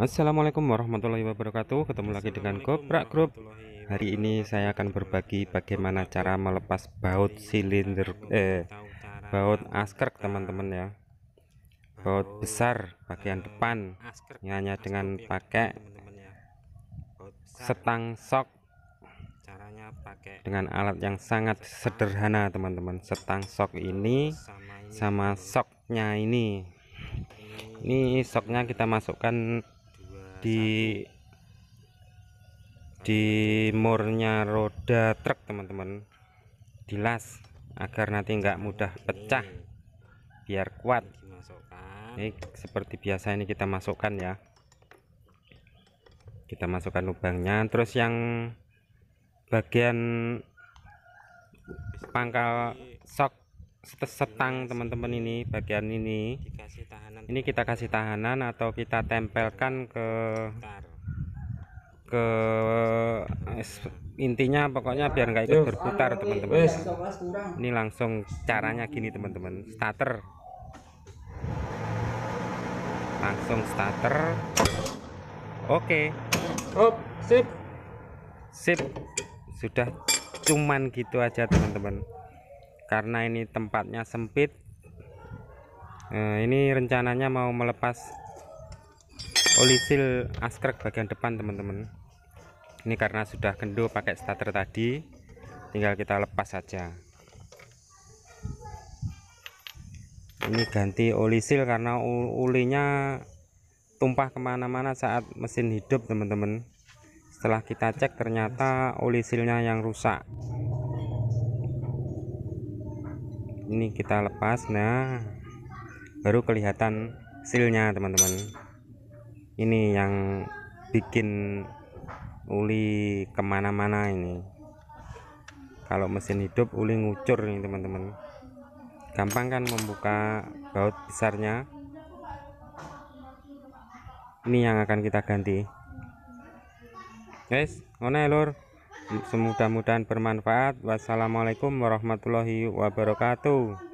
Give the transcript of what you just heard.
Assalamualaikum warahmatullahi wabarakatuh Ketemu lagi dengan Goprak Group Hari ini saya akan berbagi bagaimana cara melepas baut iya, silinder eh, Baut asker, ya. eh, teman-teman ya Baut besar bagian depan Hanya dengan pakai Setang sok dengan alat yang sangat sederhana teman-teman setang sok ini sama soknya ini ini soknya kita masukkan di di murnya roda truk teman-teman dilas agar nanti enggak mudah pecah biar kuat ini seperti biasa ini kita masukkan ya kita masukkan lubangnya terus yang bagian pangkal sok setang teman-teman ini bagian ini ini kita kasih tahanan atau kita tempelkan ke ke intinya pokoknya biar nggak ikut berputar anu, teman-teman ini langsung caranya gini teman-teman starter langsung starter oke okay. sip sip sudah cuman gitu aja teman-teman karena ini tempatnya sempit nah, ini rencananya mau melepas oli askrek bagian depan teman-teman ini karena sudah kendo pakai starter tadi tinggal kita lepas saja ini ganti oli seal karena ulinya tumpah kemana-mana saat mesin hidup teman-teman setelah kita cek ternyata oli sealnya yang rusak ini kita lepas nah baru kelihatan sealnya teman-teman ini yang bikin uli kemana-mana ini kalau mesin hidup uli ngucur nih teman-teman gampang kan membuka baut besarnya ini yang akan kita ganti guys ngone ya, lor semoga mudahan bermanfaat. Wassalamualaikum warahmatullahi wabarakatuh.